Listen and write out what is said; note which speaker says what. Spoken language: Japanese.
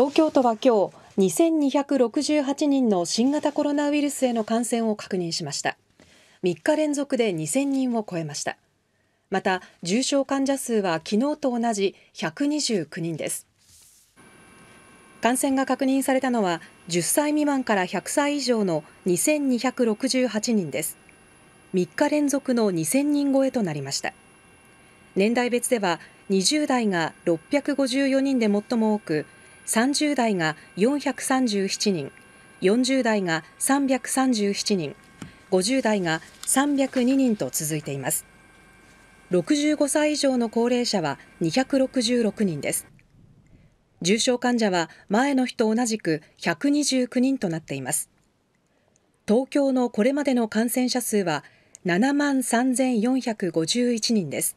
Speaker 1: 東京都は今日2268人の新型コロナウイルスへの感染を確認しました3日連続で2000人を超えましたまた重症患者数は昨日と同じ129人です感染が確認されたのは10歳未満から100歳以上の2268人です3日連続の2000人超えとなりました年代別では20代が654人で最も多く30代が437人40代が337人50代が302人と続いています65歳以上の高齢者は266人です重症患者は前の日と同じく129人となっています東京のこれまでの感染者数は7万3451人です